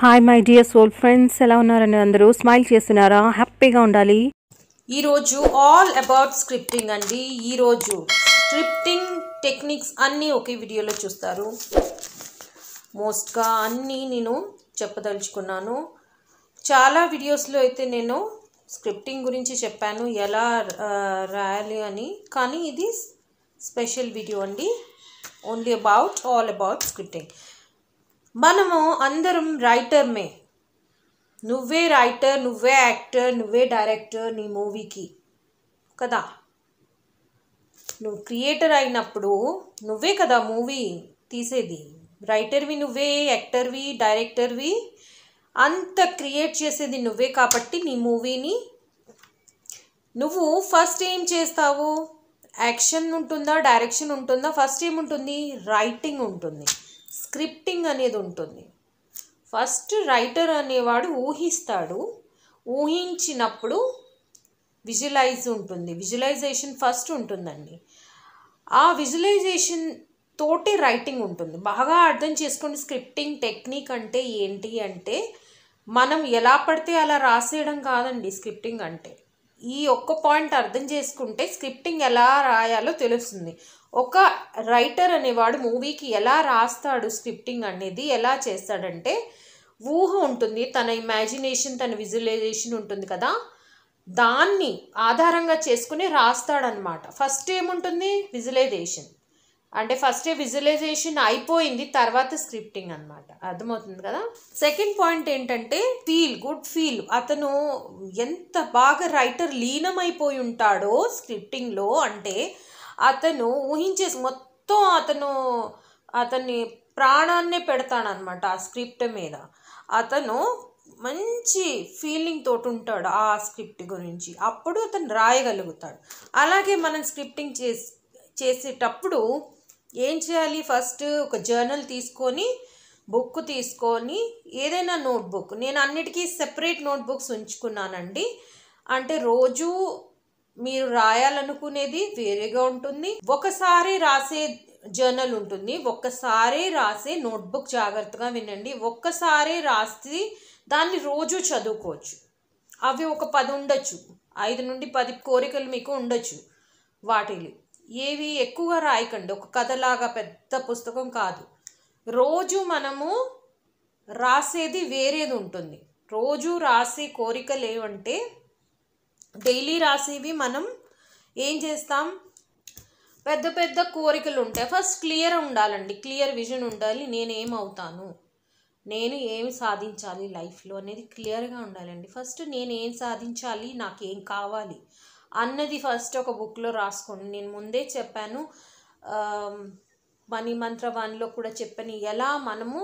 hi my dear soul friends ఎలా ఉన్నారని అందరూ స్మైల్ చేస్తున్నారా హ్యాపీగా ఉండాలి ఈరోజు ఆల్ అబౌట్ స్క్రిప్టింగ్ అండి ఈరోజు స్క్రిప్టింగ్ టెక్నిక్స్ అన్నీ ఒకే వీడియోలో చూస్తారు మోస్ట్గా అన్నీ నేను చెప్పదలుచుకున్నాను చాలా వీడియోస్లో అయితే నేను స్క్రిప్టింగ్ గురించి చెప్పాను ఎలా రాయాలి అని కానీ ఇది స్పెషల్ వీడియో అండి only about all about scripting మనము అందరం రైటర్మే నువ్వే రైటర్ నువ్వే యాక్టర్ నువ్వే డైరెక్టర్ నీ మూవీకి కదా నువ్వు క్రియేటర్ అయినప్పుడు నువ్వే కదా మూవీ తీసేది రైటర్వి నువ్వే యాక్టర్వి డైరెక్టర్వి అంత క్రియేట్ చేసేది నువ్వే కాబట్టి నీ మూవీని నువ్వు ఫస్ట్ ఏం చేస్తావు యాక్షన్ ఉంటుందా డైరెక్షన్ ఉంటుందా ఫస్ట్ ఏముంటుంది రైటింగ్ ఉంటుంది స్క్రిప్టింగ్ అనేది ఉంటుంది ఫస్ట్ రైటర్ అనేవాడు ఊహిస్తాడు ఊహించినప్పుడు విజువలైజ్ ఉంటుంది విజువలైజేషన్ ఫస్ట్ ఉంటుందండి ఆ విజువలైజేషన్ తోటి రైటింగ్ ఉంటుంది బాగా అర్థం చేసుకోండి స్క్రిప్టింగ్ టెక్నిక్ అంటే ఏంటి అంటే మనం ఎలా పడితే అలా రాసేయడం కాదండి స్క్రిప్టింగ్ అంటే ఈ ఒక్క పాయింట్ అర్థం చేసుకుంటే స్క్రిప్టింగ్ ఎలా రాయాలో తెలుస్తుంది ఒక రైటర్ అనేవాడు మూవీకి ఎలా రాస్తాడు స్క్రిప్టింగ్ అనేది ఎలా చేస్తాడంటే ఊహ ఉంటుంది తన ఇమాజినేషన్ తన విజువలైజేషన్ ఉంటుంది కదా దాన్ని ఆధారంగా చేసుకుని రాస్తాడనమాట ఫస్ట్ ఏముంటుంది విజువలైజేషన్ అంటే ఫస్ట్ విజువలైజేషన్ అయిపోయింది తర్వాత స్క్రిప్టింగ్ అనమాట అర్థమవుతుంది కదా సెకండ్ పాయింట్ ఏంటంటే ఫీల్ గుడ్ ఫీల్ అతను ఎంత బాగా రైటర్ లీనమైపోయి ఉంటాడో స్క్రిప్టింగ్లో అంటే అతను ఊహించేసి మొత్తం అతను అతన్ని ప్రాణాన్నే పెడతాడనమాట ఆ స్క్రిప్ట్ మీద అతను మంచి ఫీలింగ్ తోటి ఉంటాడు ఆ స్క్రిప్ట్ గురించి అప్పుడు అతను రాయగలుగుతాడు అలాగే మనం స్క్రిప్టింగ్ చేసి చేసేటప్పుడు ఏం చేయాలి ఫస్ట్ ఒక జర్నల్ తీసుకొని బుక్ తీసుకొని ఏదైనా నోట్బుక్ నేను అన్నిటికీ సెపరేట్ నోట్బుక్స్ ఉంచుకున్నానండి అంటే రోజు మీరు రాయాలనుకునేది వేరేగా ఉంటుంది ఒకసారి రాసే జర్నల్ ఉంటుంది ఒక్కసారి రాసే నోట్బుక్ జాగ్రత్తగా వినండి ఒక్కసారి రాసి దాన్ని రోజు చదువుకోవచ్చు అవి ఒక పది ఉండొచ్చు ఐదు నుండి పది కోరికలు మీకు ఉండొచ్చు వాటిని ఏవి ఎక్కువగా రాయకండి ఒక కథలాగా పెద్ద పుస్తకం కాదు రోజు మనము రాసేది వేరేది ఉంటుంది రోజు రాసే కోరికలు ఏవంటే డైలీ రాసేవి మనం ఏం చేస్తాం పెద్ద పెద్ద కోరికలు ఉంటాయి ఫస్ట్ క్లియర్ ఉండాలండి క్లియర్ విజన్ ఉండాలి నేను ఏమవుతాను నేను ఏమి సాధించాలి లైఫ్లో అనేది క్లియర్గా ఉండాలండి ఫస్ట్ నేను ఏం సాధించాలి నాకు ఏం కావాలి అన్నది ఫస్ట్ ఒక బుక్లో రాసుకోండి నేను ముందే చెప్పాను మనీ మంత్ర వన్లో కూడా చెప్పాను ఎలా మనము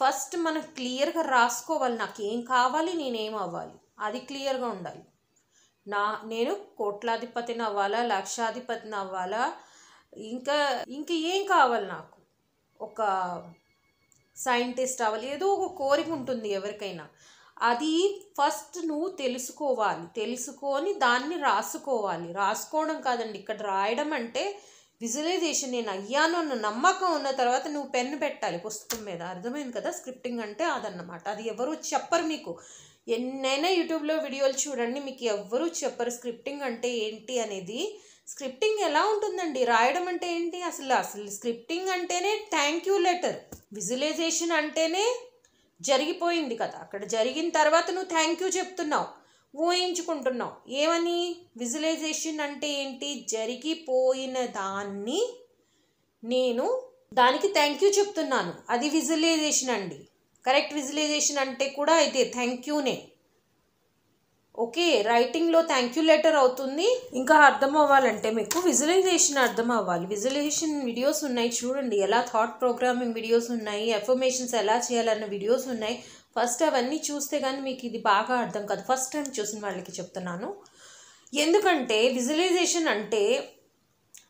ఫస్ట్ మనం క్లియర్గా రాసుకోవాలి నాకు ఏం కావాలి నేనేం అవ్వాలి అది క్లియర్గా ఉండాలి నా నేను కోట్లాధిపతిని అవ్వాలా లక్షాధిపతిని అవ్వాలా ఇంకా ఇంక ఏం కావాలి నాకు ఒక సైంటిస్ట్ అవ్వాలి ఏదో ఒక కోరిక ఉంటుంది ఎవరికైనా అది ఫస్ట్ నువ్వు తెలుసుకోవాలి తెలుసుకొని దాన్ని రాసుకోవాలి రాసుకోవడం కాదండి ఇక్కడ రాయడం అంటే విజువలైజేషన్ నేను అయ్యాను అన్న నమ్మకం ఉన్న తర్వాత నువ్వు పెన్ను పెట్టాలి పుస్తకం మీద అర్థమైంది కదా స్క్రిప్టింగ్ అంటే అదన్నమాట అది ఎవరు చెప్పరు మీకు ఎన్నైనా యూట్యూబ్లో వీడియోలు చూడండి మీకు ఎవ్వరూ చెప్పరు స్క్రిప్టింగ్ అంటే ఏంటి అనేది స్క్రిప్టింగ్ ఎలా ఉంటుందండి రాయడం అంటే ఏంటి అసలు అసలు స్క్రిప్టింగ్ అంటేనే థ్యాంక్ యూ లెటర్ విజువలైజేషన్ అంటేనే జరిగిపోయింది కదా అక్కడ జరిగిన తర్వాత నువ్వు థ్యాంక్ యూ చెప్తున్నావు ఊహించుకుంటున్నావు ఏమని విజువలైజేషన్ అంటే ఏంటి జరిగిపోయిన దాన్ని నేను దానికి థ్యాంక్ యూ చెప్తున్నాను అది విజువలైజేషన్ అండి కరెక్ట్ విజువలైజేషన్ అంటే కూడా ఇది థ్యాంక్ యూనే ఓకే రైటింగ్లో థ్యాంక్ యూ లెటర్ అవుతుంది ఇంకా అర్థం అవ్వాలంటే మీకు విజువలైజేషన్ అర్థం అవ్వాలి విజువలైజేషన్ వీడియోస్ ఉన్నాయి చూడండి ఎలా థాట్ ప్రోగ్రామింగ్ వీడియోస్ ఉన్నాయి ఎఫర్మేషన్స్ ఎలా చేయాలన్న వీడియోస్ ఉన్నాయి ఫస్ట్ అవన్నీ చూస్తే కానీ మీకు ఇది బాగా అర్థం కాదు ఫస్ట్ టైం చూసిన వాళ్ళకి చెప్తున్నాను ఎందుకంటే విజువలైజేషన్ అంటే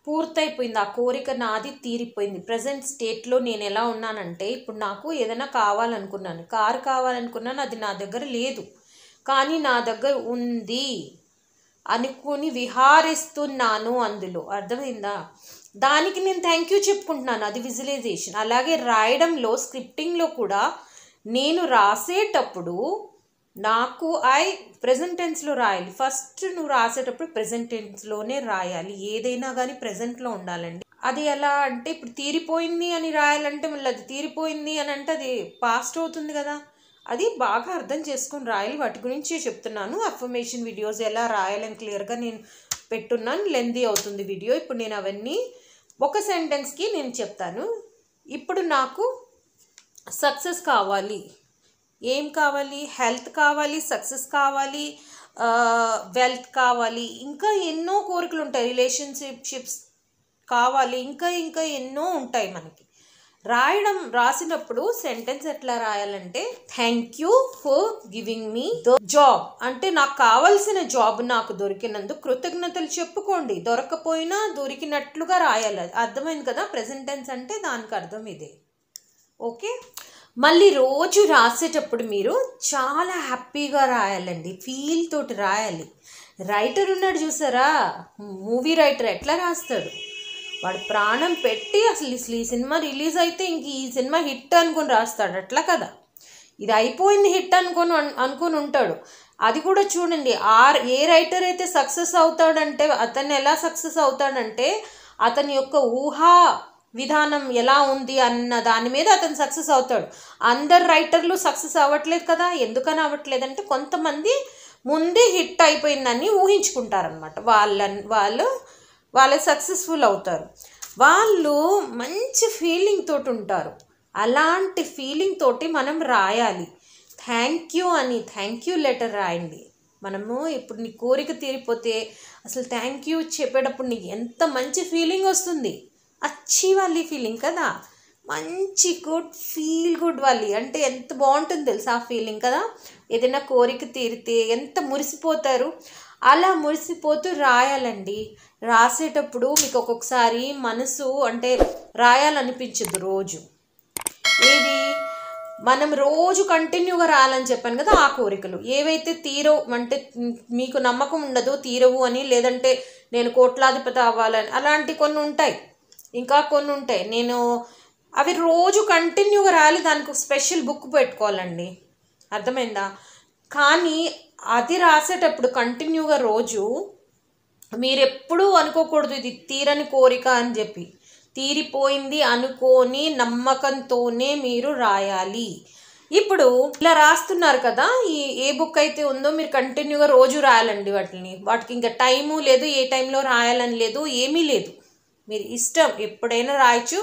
పూర్తయిపోయింది ఆ కోరిక నాది తీరిపోయింది ప్రజెంట్ స్టేట్లో నేను ఎలా ఉన్నానంటే ఇప్పుడు నాకు ఏదైనా కావాలనుకున్నాను కారు కావాలనుకున్నాను అది నా దగ్గర లేదు కానీ నా దగ్గర ఉంది అనుకుని విహారిస్తున్నాను అందులో అర్థమైందా దానికి నేను థ్యాంక్ యూ చెప్పుకుంటున్నాను అది విజువలైజేషన్ అలాగే రాయడంలో స్క్రిప్టింగ్లో కూడా నేను రాసేటప్పుడు నాకు ఐ ప్రజెంట్ టెన్స్లో రాయాలి ఫస్ట్ నువ్వు రాసేటప్పుడు ప్రజెంట్ టెన్స్లోనే రాయాలి ఏదైనా కానీ ప్రజెంట్లో ఉండాలండి అది ఎలా అంటే ఇప్పుడు తీరిపోయింది అని రాయాలంటే మళ్ళీ అది తీరిపోయింది అని అంటే అది పాస్ట్ అవుతుంది కదా అది బాగా అర్థం చేసుకుని రాయాలి వాటి గురించి చెప్తున్నాను అఫర్మేషన్ వీడియోస్ ఎలా రాయాలని క్లియర్గా నేను పెట్టున్నాను లెందీ అవుతుంది వీడియో ఇప్పుడు నేను అవన్నీ ఒక సెంటెన్స్కి నేను చెప్తాను ఇప్పుడు నాకు సక్సెస్ కావాలి ఏం కావాలి హెల్త్ కావాలి సక్సెస్ కావాలి వెల్త్ కావాలి ఇంకా ఎన్నో కోరికలు ఉంటాయి రిలేషన్షిప్షిప్స్ కావాలి ఇంకా ఇంకా ఎన్నో ఉంటాయి మనకి రాయడం రాసినప్పుడు సెంటెన్స్ ఎట్లా రాయాలంటే thank you for giving me the job అంటే నాకు కావలసిన జాబ్ నాకు దొరికినందుకు కృతజ్ఞతలు చెప్పుకోండి దొరకపోయినా దొరికినట్లుగా రాయాలి అర్థమైంది కదా ప్రెసెంటెన్స్ అంటే దానికి అర్థం ఇదే ఓకే మళ్ళీ రోజు రాసేటప్పుడు మీరు చాలా హ్యాపీగా రాయాలండి ఫీల్ తోటి రాయాలి రైటర్ ఉన్నాడు చూసారా మూవీ రైటర్ ఎట్లా రాస్తాడు వాడు ప్రాణం పెట్టి అసలు ఈ సినిమా రిలీజ్ అయితే ఇంక ఈ సినిమా హిట్ అనుకొని రాస్తాడు అట్లా కదా ఇది అయిపోయింది హిట్ అనుకొని అనుకొని ఉంటాడు అది కూడా చూడండి ఆర్ ఏ రైటర్ అయితే సక్సెస్ అవుతాడంటే అతను ఎలా సక్సెస్ అవుతాడంటే అతని యొక్క ఊహా విధానం ఎలా ఉంది అన్న దాని మీద అతను సక్సెస్ అవుతాడు అందరు రైటర్లు సక్సెస్ అవ్వట్లేదు కదా ఎందుకని అవ్వట్లేదంటే కొంతమంది ముందే హిట్ అయిపోయిందని ఊహించుకుంటారనమాట వాళ్ళ వాళ్ళు వాళ్ళు సక్సెస్ఫుల్ అవుతారు వాళ్ళు మంచి ఫీలింగ్ తోటి ఉంటారు అలాంటి ఫీలింగ్ తోటి మనం రాయాలి థ్యాంక్ యూ అని థ్యాంక్ యూ లెటర్ రాయండి మనము ఇప్పుడు నీ కోరిక తీరిపోతే అసలు థ్యాంక్ యూ చెప్పేటప్పుడు నీకు ఎంత మంచి ఫీలింగ్ వస్తుంది అచ్చి వాళ్ళ ఫీలింగ్ కదా మంచి గుడ్ ఫీల్ గుడ్ వాళ్ళు అంటే ఎంత బాగుంటుంది తెలుసు ఆ ఫీలింగ్ కదా ఏదైనా కోరిక తీరితే ఎంత మురిసిపోతారు అలా మురిసిపోతూ రాయాలండి రాసేటప్పుడు మీకు ఒక్కొక్కసారి మనసు అంటే రాయాలనిపించదు రోజు ఏది మనం రోజు కంటిన్యూగా రాయాలని చెప్పాను కదా ఆ కోరికలు ఏవైతే తీరవు అంటే మీకు నమ్మకం ఉండదు తీరవు అని లేదంటే నేను కోట్లాధిపతి అవ్వాలని అలాంటి కొన్ని ఉంటాయి ఇంకా కొన్ని ఉంటాయి నేను అవి రోజు కంటిన్యూగా రాయాలి దానికి స్పెషల్ బుక్ పెట్టుకోవాలండి అర్థమైందా కానీ అది రాసేటప్పుడు కంటిన్యూగా రోజు మీరు ఎప్పుడూ అనుకోకూడదు ఇది తీరని కోరిక అని చెప్పి తీరిపోయింది అనుకోని నమ్మకంతోనే మీరు రాయాలి ఇప్పుడు ఇలా రాస్తున్నారు కదా ఈ ఏ బుక్ అయితే ఉందో మీరు కంటిన్యూగా రోజు రాయాలండి వాటిని వాటికి ఇంకా టైము లేదు ఏ టైంలో రాయాలని లేదు ఏమీ లేదు మీరు ఇష్టం ఎప్పుడైనా రాయచ్చు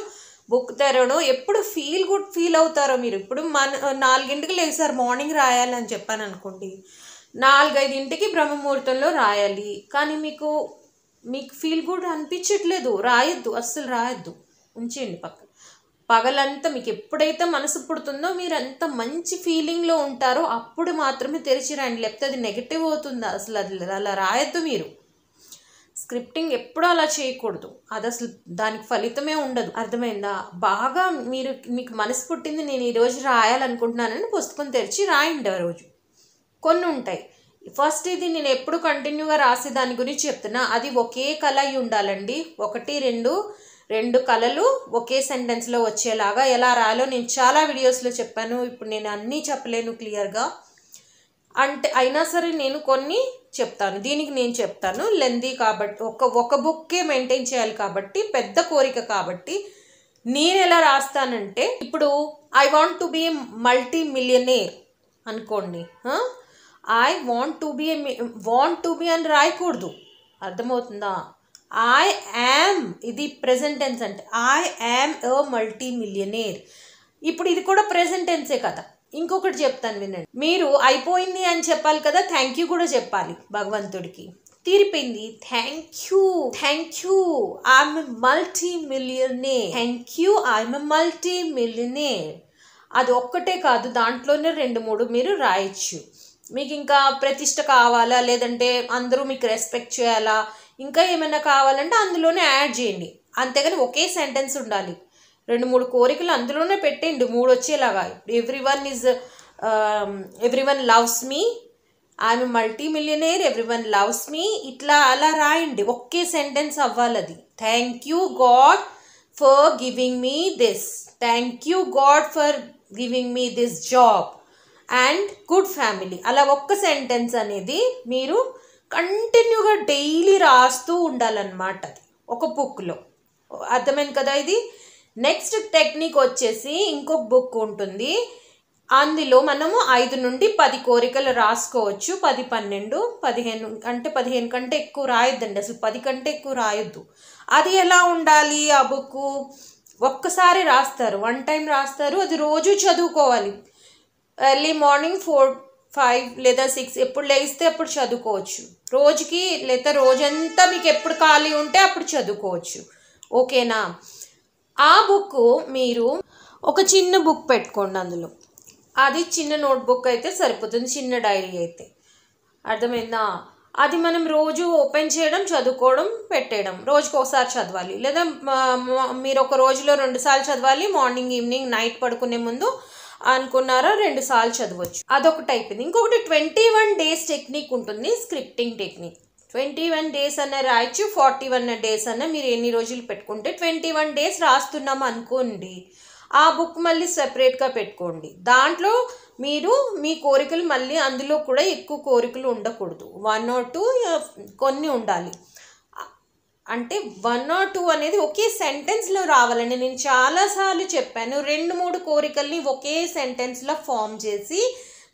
బుక్ తెరవడం ఎప్పుడు ఫీల్ గుడ్ ఫీల్ అవుతారో మీరు ఇప్పుడు మన నాలుగింటికి లేదు సార్ మార్నింగ్ రాయాలని చెప్పాను అనుకోండి నాలుగైదింటికి బ్రహ్మముహూర్తంలో రాయాలి కానీ మీకు మీకు ఫీల్ గుడ్ అనిపించట్లేదు రాయొద్దు అస్సలు రాయొద్దు ఉంచేయండి పక్కన పగలంతా మీకు ఎప్పుడైతే మనసు పుడుతుందో మీరు ఎంత మంచి ఫీలింగ్లో ఉంటారో అప్పుడు మాత్రమే తెరిచి రండి లేకపోతే అది నెగిటివ్ అవుతుంది అసలు అది అలా రాయొద్దు మీరు స్క్రిప్టింగ్ ఎప్పుడూ అలా చేయకూడదు అది అసలు దానికి ఫలితమే ఉండదు అర్థమైందా బాగా మీరు మీకు మనసు పుట్టింది నేను ఈరోజు రాయాలనుకుంటున్నానని పుస్తకం తెరిచి రాయండి ఆ రోజు కొన్ని ఉంటాయి ఫస్ట్ ఇది నేను ఎప్పుడు కంటిన్యూగా రాసి దాని గురించి చెప్తున్నా అది ఒకే కళ అయి ఉండాలండి ఒకటి రెండు రెండు కళలు ఒకే సెంటెన్స్లో వచ్చేలాగా ఎలా రాయాలో నేను చాలా వీడియోస్లో చెప్పాను ఇప్పుడు నేను అన్నీ చెప్పలేను క్లియర్గా అంటే అయినా సరే నేను కొన్ని చెప్తాను దీనికి నేను చెప్తాను లెందీ కాబట్టి ఒక ఒక బుక్కే మెయింటైన్ చేయాలి కాబట్టి పెద్ద కోరిక కాబట్టి నేను ఎలా రాస్తానంటే ఇప్పుడు I want to be multimillionaire అనుకోండి I want to be want to be అని రాయకూడదు అర్థమవుతుందా ఐ యామ్ ఇది ప్రెజెంటెన్స్ అంటే I am a multimillionaire ఇప్పుడు ఇది కూడా ప్రెజెంటెన్సే కదా ఇంకొకటి చెప్తాను వినండి మీరు అయిపోయింది అని చెప్పాలి కదా థ్యాంక్ యూ కూడా చెప్పాలి భగవంతుడికి తీరిపోయింది thank you thank you I'm multimillionaire thank you I'm multimillionaire అది ఒక్కటే కాదు దాంట్లోనే రెండు మూడు మీరు రాయొచ్చు మీకు ఇంకా ప్రతిష్ట కావాలా లేదంటే అందరూ మీకు రెస్పెక్ట్ చేయాలా ఇంకా ఏమైనా కావాలంటే అందులోనే యాడ్ చేయండి అంతేగాని ఒకే సెంటెన్స్ ఉండాలి రెండు మూడు కోరికలు అందులోనే పెట్టేయండి మూడు వచ్చేలాగా everyone is everyone loves me I'm multimillionaire everyone loves me ఇట్లా అలా రాయండి ఒకే సెంటెన్స్ అవ్వాలి అది thank you God for giving me this thank you God for giving me this job and good family అలా ఒక్క sentence అనేది మీరు కంటిన్యూగా డైలీ రాస్తూ ఉండాలన్నమాట అది ఒక బుక్లో అర్థమైంది కదా ఇది నెక్స్ట్ టెక్నిక్ వచ్చేసి ఇంకొక బుక్ ఉంటుంది అందులో మనము ఐదు నుండి పది కోరికలు రాసుకోవచ్చు పది పన్నెండు పదిహేను అంటే పదిహేను కంటే ఎక్కువ రాయొద్దండి అసలు పది కంటే ఎక్కువ రాయొద్దు అది ఎలా ఉండాలి ఆ బుక్ ఒక్కసారి రాస్తారు వన్ టైం రాస్తారు అది రోజు చదువుకోవాలి ఎర్లీ మార్నింగ్ ఫోర్ ఫైవ్ లేదా సిక్స్ ఎప్పుడు లేస్తే అప్పుడు చదువుకోవచ్చు రోజుకి లేదా రోజంతా మీకు ఎప్పుడు ఖాళీ ఉంటే అప్పుడు చదువుకోవచ్చు ఓకేనా ఆ బుక్ మీరు ఒక చిన్న బుక్ పెట్టుకోండి అందులో అది చిన్న నోట్బుక్ అయితే సరిపోతుంది చిన్న డైరీ అయితే అర్థమైందా అది మనం రోజు ఓపెన్ చేయడం చదువుకోవడం పెట్టేయడం రోజుకి ఒకసారి చదవాలి లేదా మీరు ఒక రోజులో రెండుసార్లు చదవాలి మార్నింగ్ ఈవినింగ్ నైట్ పడుకునే ముందు అనుకున్నారా రెండు సార్లు చదవచ్చు అదొకటి అయిపోయింది ఇంకొకటి ట్వంటీ వన్ డేస్ టెక్నిక్ ఉంటుంది scripting technique twenty one days అన్న రాయొచ్చు ఫార్టీ వన్ డేస్ అన్న మీరు ఎన్ని రోజులు పెట్టుకుంటే ట్వంటీ వన్ డేస్ రాస్తున్నాం అనుకోండి ఆ బుక్ మళ్ళీ సెపరేట్గా పెట్టుకోండి దాంట్లో మీరు మీ కోరికలు మళ్ళీ అందులో కూడా ఎక్కువ కోరికలు ఉండకూడదు వన్ ఆర్ టూ కొన్ని ఉండాలి అంటే వన్ ఆర్ టూ అనేది ఒకే సెంటెన్స్లో రావాలని నేను చాలాసార్లు చెప్పాను రెండు మూడు కోరికల్ని ఒకే సెంటెన్స్లో ఫామ్ చేసి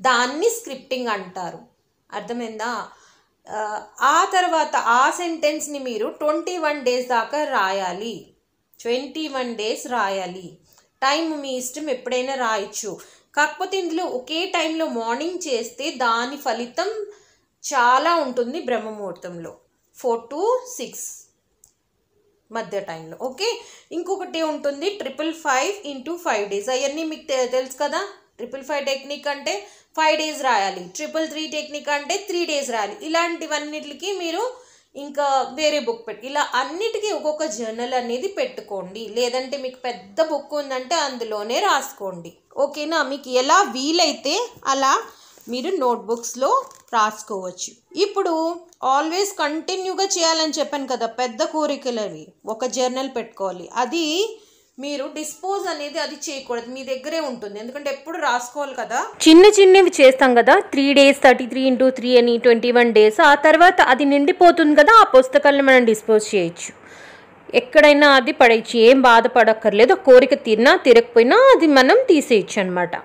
దాన్ని స్క్రిప్టింగ్ అంటారు అర్థమైందా ఆ తర్వాత ఆ సెంటెన్స్ని మీరు ట్వంటీ వన్ డేస్ దాకా రాయాలి ట్వంటీ వన్ డేస్ రాయాలి టైం మీ ఇష్టం ఎప్పుడైనా రాయచ్చు కాకపోతే ఇందులో ఒకే టైంలో మార్నింగ్ చేస్తే దాని ఫలితం చాలా ఉంటుంది బ్రహ్మముహూర్తంలో ఫోర్ టు సిక్స్ మధ్య టైంలో ఓకే ఇంకొకటి ఉంటుంది triple five into five days అవన్నీ మీకు తెలుసు కదా ట్రిపుల్ ఫైవ్ టెక్నిక్ అంటే ఫైవ్ డేస్ రాయాలి ట్రిపుల్ త్రీ టెక్నిక్ అంటే త్రీ డేస్ రాయాలి ఇలాంటివన్నిటికి మీరు ఇంకా వేరే బుక్ పెట్టి ఇలా అన్నిటికీ ఒక్కొక్క జర్నల్ అనేది పెట్టుకోండి లేదంటే మీకు పెద్ద బుక్ ఉందంటే అందులోనే రాసుకోండి ఓకేనా మీకు ఎలా వీలైతే అలా మీరు నోట్బుక్స్లో రాసుకోవచ్చు ఇప్పుడు ఆల్వేస్ కంటిన్యూగా చేయాలని చెప్పాను కదా పెద్ద కోరికలు ఒక జర్నల్ పెట్టుకోవాలి అది మీరు డిస్పోజ్ అనేది అది చేయకూడదు మీ దగ్గరే ఉంటుంది ఎందుకంటే ఎప్పుడు రాసుకోవాలి కదా చిన్న చిన్నవి చేస్తాం కదా three days thirty three into three అని ట్వంటీ వన్ డేస్ ఆ తర్వాత అది నిండిపోతుంది కదా ఆ పుస్తకాలను మనం డిస్పోజ్ చేయొచ్చు ఎక్కడైనా అది పడేయచ్చు ఏం బాధపడక్కర్లేదు కోరిక తిన్నా తిరగకపోయినా అది మనం తీసేయచ్చు అనమాట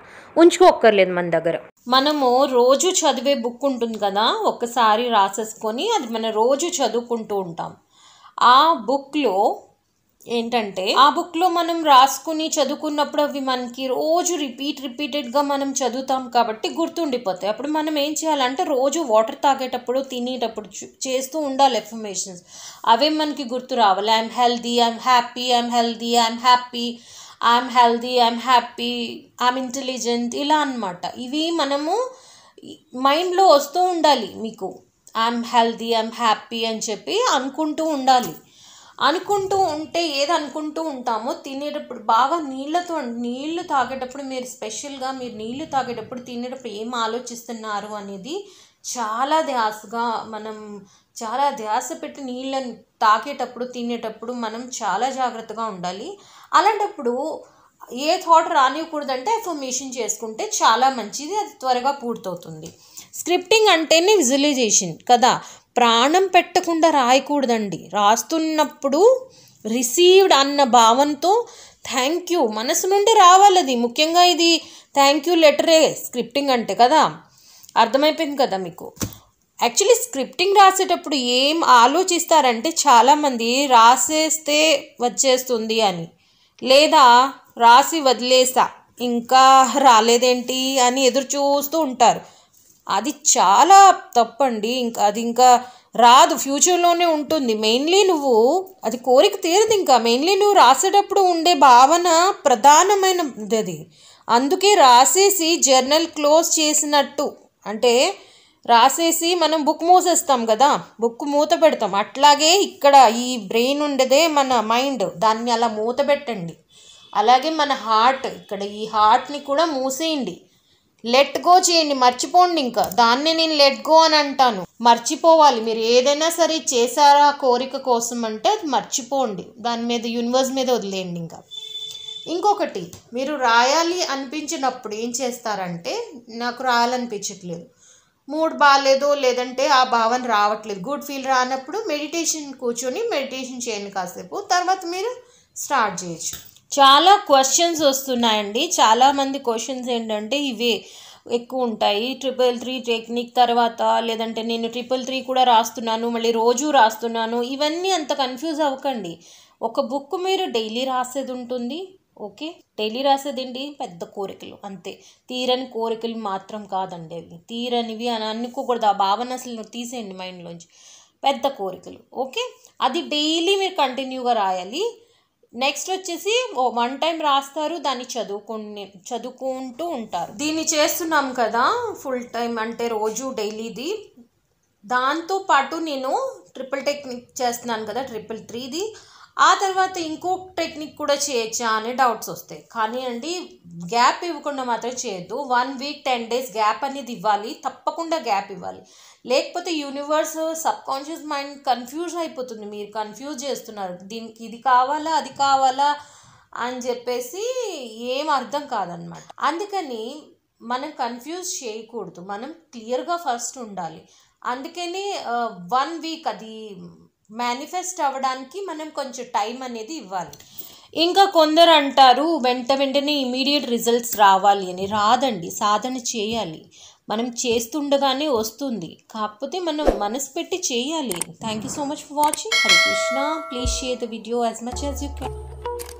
ఉంచుకోక్కర్లేదు మన దగ్గర మనము రోజు చదివే బుక్ ఉంటుంది కదా ఒక్కసారి రాసేసుకొని అది మనం రోజు చదువుకుంటూ ఉంటాం ఆ బుక్లో ఏంటంటే ఆ బుక్లో మనం రాసుకుని చదువుకున్నప్పుడు అవి మనకి రోజు రిపీట్ రిపీటెడ్గా మనం చదువుతాం కాబట్టి గుర్తుండిపోతాయి అప్పుడు మనం ఏం చేయాలంటే రోజు వాటర్ తాగేటప్పుడు తినేటప్పుడు చేస్తూ ఉండాలి ఎఫర్మేషన్స్ అవే మనకి గుర్తు రావాలి I'm healthy I'm happy I'm healthy I'm happy I'm healthy I'm happy I'm intelligent ఇలా అనమాట ఇవి మనము మైండ్లో వస్తూ ఉండాలి మీకు ఐఎమ్ హెల్దీ ఐఎమ్ హ్యాపీ అని చెప్పి అనుకుంటూ ఉండాలి అనుకుంటూ ఉంటే ఏది అనుకుంటూ ఉంటామో తినేటప్పుడు బాగా నీళ్ళతో నీళ్లు తాగేటప్పుడు మీరు స్పెషల్గా మీరు నీళ్లు తాగేటప్పుడు తినేటప్పుడు ఏం ఆలోచిస్తున్నారు అనేది చాలా ధ్యాసగా మనం చాలా ధ్యాస పెట్టి నీళ్ళని తాగేటప్పుడు తినేటప్పుడు మనం చాలా జాగ్రత్తగా ఉండాలి అలాంటప్పుడు ఏ థాట్ రానివ్వకూడదంటే ఎఫర్మేషన్ చేసుకుంటే చాలా మంచిది అది త్వరగా పూర్తవుతుంది స్క్రిప్టింగ్ అంటేనే విజువలైజేషన్ కదా ప్రాణం పెట్టకుండా రాయకూడదండి రాస్తున్నప్పుడు రిసీవ్డ్ అన్న భావంతో థ్యాంక్ యూ మనసు నుండి రావాలి అది ముఖ్యంగా ఇది థ్యాంక్ యూ లెటరే స్క్రిప్టింగ్ అంటే కదా అర్థమైపోయింది కదా మీకు యాక్చువల్లీ స్క్రిప్టింగ్ రాసేటప్పుడు ఏం ఆలోచిస్తారంటే చాలామంది రాసేస్తే వచ్చేస్తుంది అని లేదా రాసి వదిలేసా ఇంకా రాలేదేంటి అని ఎదురు చూస్తూ ఉంటారు అది చాలా తప్పండి ఇంకా అది ఇంకా రాదు ఫ్యూచర్లోనే ఉంటుంది మెయిన్లీ నువ్వు అది కోరిక తీరదు ఇంకా మెయిన్లీ నువ్వు రాసేటప్పుడు ఉండే భావన ప్రధానమైనది అది అందుకే రాసేసి జర్నల్ క్లోజ్ చేసినట్టు అంటే రాసేసి మనం బుక్ మూసేస్తాం కదా బుక్ మూత పెడతాం అట్లాగే ఇక్కడ ఈ బ్రెయిన్ ఉండేదే మన మైండ్ దాన్ని అలా మూత పెట్టండి అలాగే మన హార్ట్ ఇక్కడ ఈ హార్ట్ని కూడా మూసేయండి లెట్ గో చేయండి మర్చిపోండి ఇంకా దాన్ని నేను లెట్ గో అని అంటాను మర్చిపోవాలి మీరు ఏదైనా సరే చేశారా కోరిక కోసం అంటే అది మర్చిపోండి దాని మీద యూనివర్స్ మీద వదిలేయండి ఇంకా ఇంకొకటి మీరు రాయాలి అనిపించినప్పుడు ఏం చేస్తారంటే నాకు రాయాలనిపించట్లేదు మూడ్ బాగాలేదో లేదంటే ఆ భావన రావట్లేదు గుడ్ ఫీల్ రానప్పుడు మెడిటేషన్ కూర్చొని మెడిటేషన్ చేయండి కాసేపు తర్వాత మీరు స్టార్ట్ చేయొచ్చు చాలా క్వశ్చన్స్ వస్తున్నాయండి చాలామంది క్వశ్చన్స్ ఏంటంటే ఇవే ఎక్కువ ఉంటాయి ట్రిపుల్ త్రీ టెక్నిక్ తర్వాత లేదంటే నేను ట్రిపుల్ త్రీ కూడా రాస్తున్నాను మళ్ళీ రోజు రాస్తున్నాను ఇవన్నీ అంత కన్ఫ్యూజ్ అవ్వకండి ఒక బుక్ మీరు డైలీ రాసేది ఉంటుంది ఓకే డైలీ రాసేది ఏంటి పెద్ద కోరికలు అంతే తీరని కోరికలు మాత్రం కాదండి అవి తీరనివి అని అనుకోకూడదు ఆ భావన అసలు తీసేయండి మైండ్లోంచి పెద్ద కోరికలు ఓకే అది డైలీ మీరు కంటిన్యూగా రాయాలి నెక్స్ట్ వచ్చేసి వన్ టైం రాస్తారు దాన్ని చదువుకుని చదువుకుంటూ ఉంటారు దీన్ని చేస్తున్నాం కదా ఫుల్ టైం అంటే రోజు డైలీది దాంతో పాటు నేను ట్రిపుల్ టెక్నిక్ చేస్తున్నాను కదా ట్రిపుల్ త్రీది ఆ తర్వాత ఇంకో టెక్నిక్ కూడా చేయొచ్చా అనే డౌట్స్ వస్తాయి కానీ అండి గ్యాప్ ఇవ్వకుండా మాత్రం చేయొద్దు one week ten days gap అనేది ఇవ్వాలి తప్పకుండా గ్యాప్ ఇవ్వాలి లేకపోతే యూనివర్స్ సబ్కాన్షియస్ మైండ్ కన్ఫ్యూజ్ అయిపోతుంది మీరు కన్ఫ్యూజ్ చేస్తున్నారు దీనికి ఇది కావాలా అది కావాలా అని చెప్పేసి ఏం అర్థం కాదనమాట అందుకని మనం కన్ఫ్యూజ్ చేయకూడదు మనం క్లియర్గా ఫస్ట్ ఉండాలి అందుకని వన్ వీక్ అది మేనిఫెస్ట్ అవ్వడానికి మనం కొంచెం టైం అనేది ఇవ్వాలి ఇంకా కొందరు అంటారు వెంట వెంటనే ఇమీడియట్ రిజల్ట్స్ రావాలి అని రాదండి సాధన చేయాలి మనం చేస్తుండగానే వస్తుంది కాకపోతే మనం మనసు పెట్టి చేయాలి thank you so much for watching Hare Krishna please share the video as much as you can